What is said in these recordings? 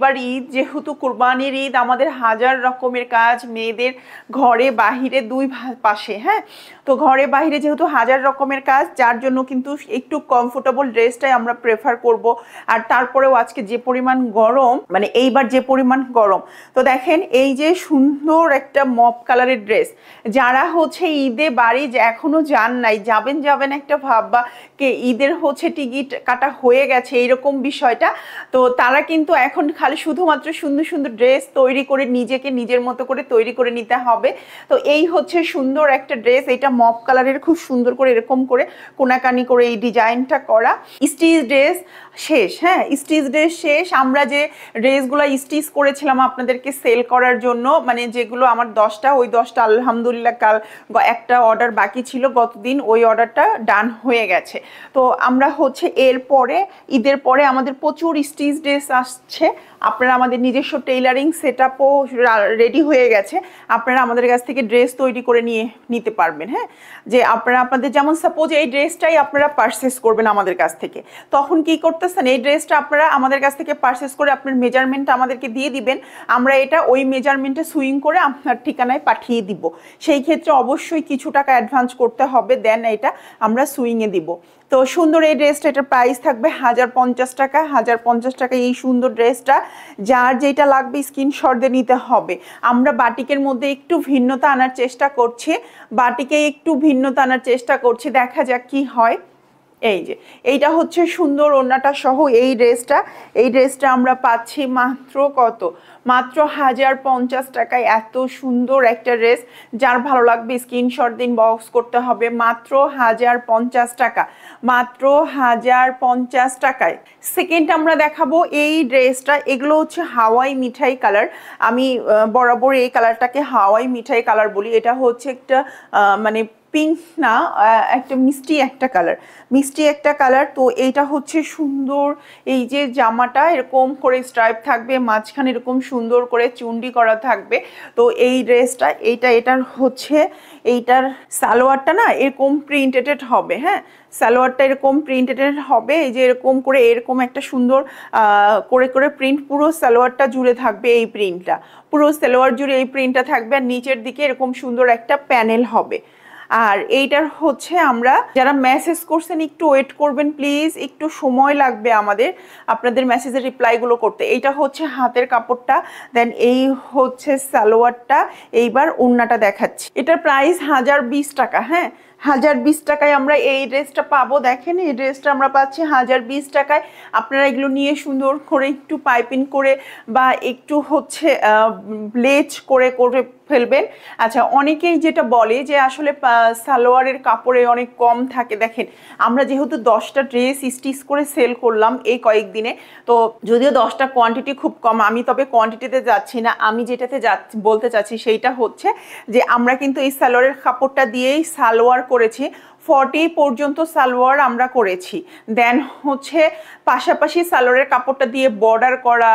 এবার ঈদ যেহেতু কোরবানির ঈদ আমাদের হাজার রকমের কাজ মেয়েদের ঘরে বাহিরে দুই পাশে হ্যাঁ তো ঘরে বাহিরে যেহেতু হাজার রকমের কাজ যার জন্য কিন্তু একটু কমফোর্টেবল ড্রেসটাই আমরা প্রেফার করব আর তারপরেও আজকে যে পরিমাণ গরম মানে এইবার যে পরিমাণ গরম তো দেখেন এই যে সুন্দর একটা মপ কালারের ড্রেস যারা হচ্ছে ঈদে বাড়ি যে এখনও যান নাই যাবেন যাবেন একটা ভাব বা কে ঈদের হচ্ছে টিকিট কাটা হয়ে গেছে এইরকম বিষয়টা তো তারা কিন্তু এখন তাহলে শুধুমাত্র সুন্দর সুন্দর ড্রেস তৈরি করে নিজেকে নিজের মতো করে তৈরি করে নিতে হবে তো এই হচ্ছে সুন্দর একটা ড্রেস এটা মপ কালারের খুব সুন্দর করে এরকম করে কোনাকানি করে এই ডিজাইনটা করা স্টিচ ড্রেস শেষ হ্যাঁ স্টিচ ড্রেস শেষ আমরা যে ড্রেসগুলো স্টিচ করেছিলাম আপনাদেরকে সেল করার জন্য মানে যেগুলো আমার দশটা ওই দশটা আলহামদুলিল্লাহ কাল একটা অর্ডার বাকি ছিল গতদিন ওই অর্ডারটা ডান হয়ে গেছে তো আমরা হচ্ছে এর পরে ঈদের পরে আমাদের প্রচুর স্টিচ ড্রেস আসছে আপনারা আমাদের নিজস্ব টেইলারিং সেট আপও রেডি হয়ে গেছে আপনারা আমাদের কাছ থেকে ড্রেস তৈরি করে নিয়ে নিতে পারবেন হ্যাঁ যে আপনারা আপনাদের যেমন সাপোজ এই ড্রেসটাই আপনারা পারচেস করবেন আমাদের কাছ থেকে তখন কি করতেছেন এই ড্রেসটা আপনারা আমাদের কাছ থেকে পারচেস করে আপনার মেজারমেন্ট আমাদেরকে দিয়ে দিবেন আমরা এটা ওই মেজারমেন্টে সুইং করে আপনার ঠিকানায় পাঠিয়ে দিব সেই ক্ষেত্রে অবশ্যই কিছু টাকা অ্যাডভান্স করতে হবে দেন এটা আমরা সুইংয়ে দিব তো সুন্দর এই ড্রেসটা এটার প্রাইস থাকবে হাজার পঞ্চাশ টাকা হাজার পঞ্চাশ টাকা এই সুন্দর ড্রেসটা যার যেটা লাগবে স্ক্রিনশট দিয়ে নিতে হবে আমরা বাটিকের মধ্যে একটু ভিন্নতা আনার চেষ্টা করছি বাটিকে একটু ভিন্নতা আনার চেষ্টা করছি দেখা যাক কি হয় এই যে এইটা হচ্ছে সুন্দর ওনাটা সহ এই ড্রেসটা এই ড্রেসটা আমরা পাচ্ছি মাত্র কত মাত্র হাজার পঞ্চাশ টাকায় এত সুন্দর একটা ড্রেস যার ভালো লাগবে স্ক্রিনশট দিন বক্স করতে হবে মাত্র হাজার পঞ্চাশ টাকা মাত্র হাজার পঞ্চাশ টাকায় সেকেন্ড আমরা দেখাবো এই ড্রেসটা এগুলো হচ্ছে হাওয়াই মিঠাই কালার আমি বরাবর এই কালারটাকে হাওয়াই মিঠাই কালার বলি এটা হচ্ছে একটা মানে পিঙ্ক না একটা মিষ্টি একটা কালার মিষ্টি একটা কালার তো এইটা হচ্ছে সুন্দর এই যে জামাটা এরকম করে স্ট্রাইপ থাকবে মাঝখানে এরকম সুন্দর করে চুন্ডি করা থাকবে তো এই ড্রেসটা এইটা এটার হচ্ছে এইটার সালোয়ারটা না এরকম প্রিন্টেটেড হবে হ্যাঁ সালোয়ারটা এরকম প্রিন্টেডেড হবে এই যে এরকম করে এরকম একটা সুন্দর করে করে প্রিন্ট পুরো সালোয়ারটা জুড়ে থাকবে এই প্রিন্টটা পুরো সালোয়ার জুড়ে এই প্রিন্টটা থাকবে আর নিচের দিকে এরকম সুন্দর একটা প্যানেল হবে আর এইটার হচ্ছে আমরা যারা মেসেজ করছেন একটু ওয়েট করবেন প্লিজ একটু সময় লাগবে আমাদের আপনাদের মেসেজের রিপ্লাইগুলো করতে এইটা হচ্ছে হাতের কাপড়টা দেন এই হচ্ছে সালোয়ারটা এইবার ওন্নাটা দেখাচ্ছি এটার প্রাইস হাজার বিশ টাকা হ্যাঁ হাজার বিশ টাকায় আমরা এই ড্রেসটা পাবো দেখেন এই ড্রেসটা আমরা পাচ্ছি হাজার বিশ টাকায় আপনারা এগুলো নিয়ে সুন্দর করে একটু পাইপিং করে বা একটু হচ্ছে ব্লেচ করে করে ফেলবেন আচ্ছা অনেকেই যেটা বলে যে আসলে সালোয়ারের কাপড়ে অনেক কম থাকে দেখেন আমরা যেহেতু দশটা ড্রেস স্টিচ করে সেল করলাম এই কয়েকদিনে তো যদিও দশটা কোয়ান্টিটি খুব কম আমি তবে কোয়ান্টিটিতে যাচ্ছি না আমি যেটাতে যা বলতে চাচ্ছি সেইটা হচ্ছে যে আমরা কিন্তু এই সালোয়ারের কাপড়টা দিয়েই সালোয়ার করেছি ফর্টি পর্যন্ত সালোয়ার আমরা করেছি দেন হচ্ছে পাশাপাশি সালোয়ারের কাপড়টা দিয়ে বর্ডার করা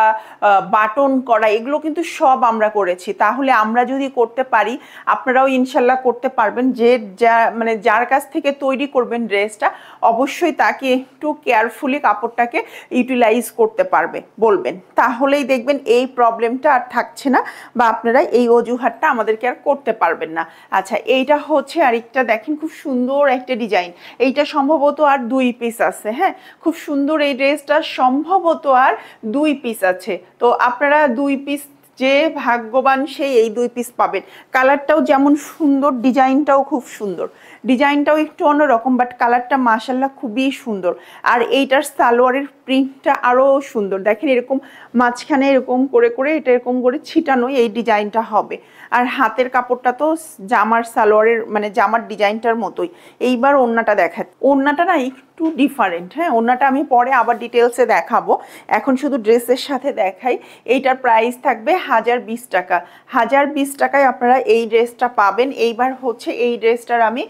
বাটন করা এগুলো কিন্তু সব আমরা করেছি তাহলে আমরা যদি করতে পারি আপনারাও ইনশাল্লাহ করতে পারবেন যে যা মানে যার কাছ থেকে তৈরি করবেন ড্রেসটা অবশ্যই তাকে একটু কেয়ারফুলি কাপড়টাকে ইউটিলাইজ করতে পারবে বলবেন তাহলেই দেখবেন এই প্রবলেমটা আর থাকছে না বা আপনারা এই অজুহাতটা আমাদেরকে আর করতে পারবেন না আচ্ছা এইটা হচ্ছে আরেকটা দেখেন খুব সুন্দর আরেকটা ডিজাইন এইটা সম্ভবত আর দুই পিস আছে হ্যাঁ খুব সুন্দর এই ড্রেসটা সম্ভবত আর দুই পিস আছে তো আপনারা দুই পিস যে ভাগ্যবান সেই এই দুই পিস পাবেন কালারটাও যেমন সুন্দর ডিজাইনটাও খুব সুন্দর ডিজাইনটাও একটু অন্যরকম বাট কালারটা মাসাল্লাহ খুবই সুন্দর আর এইটার সালোয়ারের প্রিন্টটা আরও সুন্দর দেখেন এরকম মাঝখানে এরকম করে করে এটা এরকম করে ছিটানো এই ডিজাইনটা হবে আর হাতের কাপড়টা তো জামার সালোয়ারের মানে জামার ডিজাইনটার মতোই এইবার ওন্নাটা দেখা ওন্নাটা না একটু ডিফারেন্ট হ্যাঁ ওনাটা আমি পরে আবার ডিটেলসে দেখাবো এখন শুধু ড্রেসের সাথে দেখাই এইটার প্রাইস থাকবে হাজার বিশ টাকা হাজার বিশ টাকায় আপনারা এই ড্রেসটা পাবেন এইবার হচ্ছে এই ড্রেসটার আমি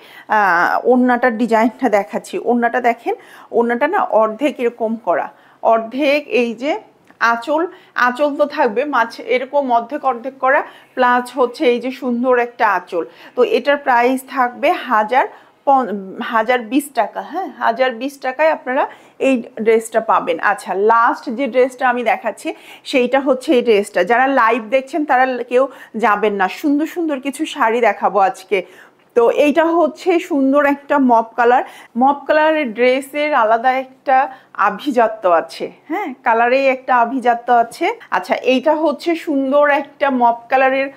ওনাটার ডিজাইনটা দেখাচ্ছি ওনাটা দেখেন ওনাটা না অর্ধেক এরকম করা অর্ধেক এই যে আঁচল আঁচল তো থাকবে মাছ এরকম অর্ধেক অর্ধেক করা প্লাস হচ্ছে এই যে সুন্দর একটা আঁচল তো এটার প্রাইস থাকবে হাজার হাজার বিশ টাকা হ্যাঁ হাজার বিশ টাকায় আপনারা এই ড্রেসটা পাবেন আচ্ছা লাস্ট যে ড্রেসটা আমি দেখাচ্ছি সেইটা হচ্ছে এই ড্রেসটা যারা লাইভ দেখছেন তারা কেউ যাবেন না সুন্দর সুন্দর কিছু শাড়ি দেখাবো আজকে তো এইটা হচ্ছে সুন্দর একটা মপ কালার মপ কালারের ড্রেসের আলাদা একটা আভিজাত্য আছে হ্যাঁ কালারে একটা আভিজাত্য আছে আচ্ছা এইটা হচ্ছে সুন্দর একটা মপ কালারের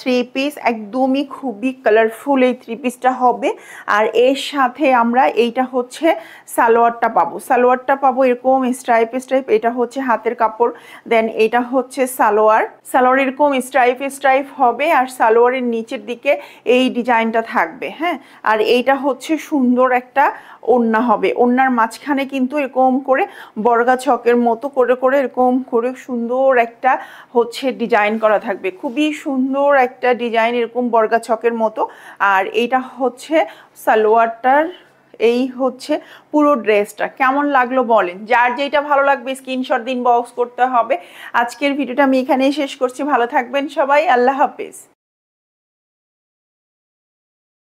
থ্রি পিস একদমই খুবই কালারফুল এই থ্রি পিসটা হবে আর এর সাথে আমরা এইটা হচ্ছে সালোয়ারটা পাবো সালোয়ারটা পাবো এরকম স্ট্রাইপ স্ট্রাইপ এটা হচ্ছে হাতের কাপড় দেন এটা হচ্ছে সালোয়ার সালোয়ার এরকম স্ট্রাইপ স্ট্রাইপ হবে আর সালোয়ারের নিচের দিকে এই ডিজাইনটা এটা থাকবে হ্যাঁ আর এইটা হচ্ছে সুন্দর একটা ওন্না হবে ওন্নার মাঝখানে কিন্তু এরকম করে বর্গা ছকের মতো করে করে এরকম করে সুন্দর একটা হচ্ছে ডিজাইন করা থাকবে খুবই সুন্দর একটা ডিজাইন এরকম বর্গা ছকের মতো আর এইটা হচ্ছে সালোয়ারটার এই হচ্ছে পুরো ড্রেসটা কেমন লাগলো বলেন যার যেটা ভালো লাগবে স্ক্রিনশট দিন বক্স করতে হবে আজকের ভিডিওটা আমি এখানেই শেষ করছি ভালো থাকবেন সবাই আল্লাহ হাফিজ